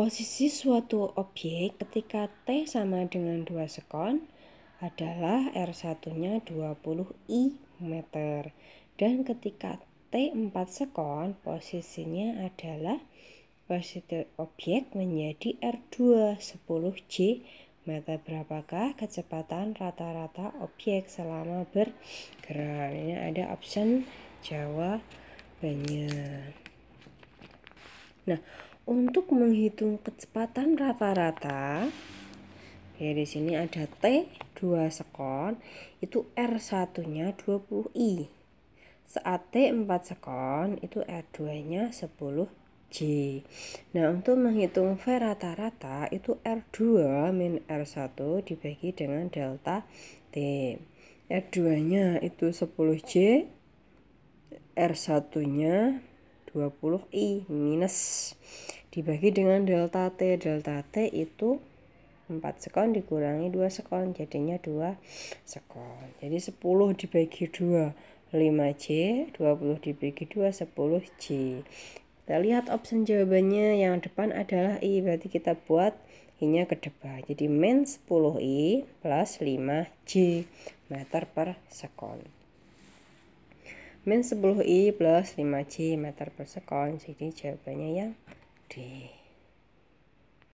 Posisi suatu objek ketika T sama dengan 2 sekon adalah R1-nya 20I meter. Dan ketika T 4 sekon, posisinya adalah posisi objek menjadi R2 10J meter berapakah kecepatan rata-rata objek selama bergerak. Ini ada option jawabannya. Nah, untuk menghitung kecepatan rata-rata, ya di sini ada T 2 sekon, itu R satunya 20I. Saat T 4 sekon, itu R2-nya 10J. Nah, untuk menghitung V rata-rata, itu R2 min R1 dibagi dengan delta T. R2-nya itu 10J, R1-nya 20I minus dibagi dengan delta T. Delta T itu 4 sekon dikurangi 2 sekon jadinya 2 sekon. Jadi 10 dibagi 2 5C, 20 dibagi 2 10C. Kita lihat option jawabannya yang depan adalah I, berarti kita buat I-nya ke depan. Jadi min 10I plus 5J meter per sekon. Min 10I plus 5J meter per sekon. Jadi jawabannya yang body.